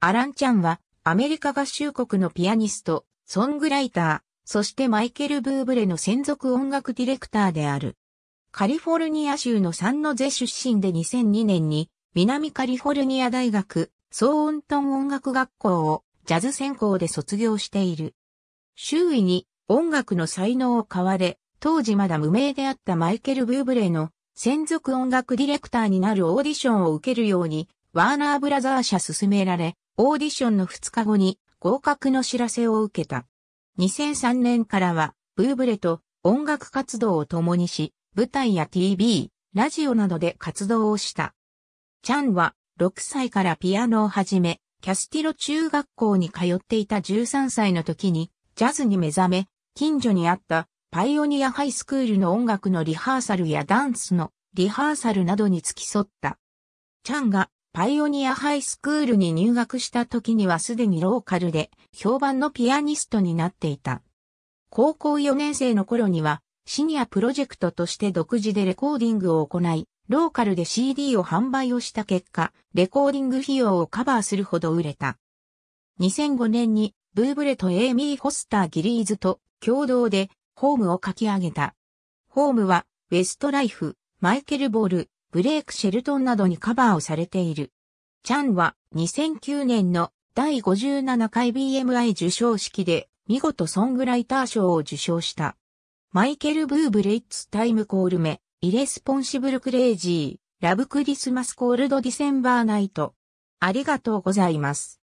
アラン・チャンは、アメリカ合衆国のピアニスト、ソングライター、そしてマイケル・ブーブレの専属音楽ディレクターである。カリフォルニア州のサンノゼ出身で2002年に、南カリフォルニア大学、総ントン音楽学校を、ジャズ専攻で卒業している。周囲に音楽の才能を買われ、当時まだ無名であったマイケル・ブーブレの専属音楽ディレクターになるオーディションを受けるように、ワーナーブラザー社進められ、オーディションの2日後に合格の知らせを受けた。2003年からは、ブーブレと音楽活動を共にし、舞台や TV、ラジオなどで活動をした。チャンは6歳からピアノを始め、キャスティロ中学校に通っていた13歳の時にジャズに目覚め、近所にあったパイオニアハイスクールの音楽のリハーサルやダンスのリハーサルなどに付き添った。チャンがパイオニアハイスクールに入学した時にはすでにローカルで評判のピアニストになっていた。高校4年生の頃にはシニアプロジェクトとして独自でレコーディングを行い、ローカルで CD を販売をした結果、レコーディング費用をカバーするほど売れた。2005年にブーブレとエイミー・ホスター・ギリーズと共同でホームを書き上げた。ホームはウェストライフ、マイケル・ボール、ブレイク・シェルトンなどにカバーをされている。チャンは2009年の第57回 BMI 受賞式で見事ソングライター賞を受賞した。マイケル・ブーブレイツ・タイム・コールメ、イレスポンシブル・クレイジー、ラブ・クリスマス・コールド・ディセンバー・ナイト。ありがとうございます。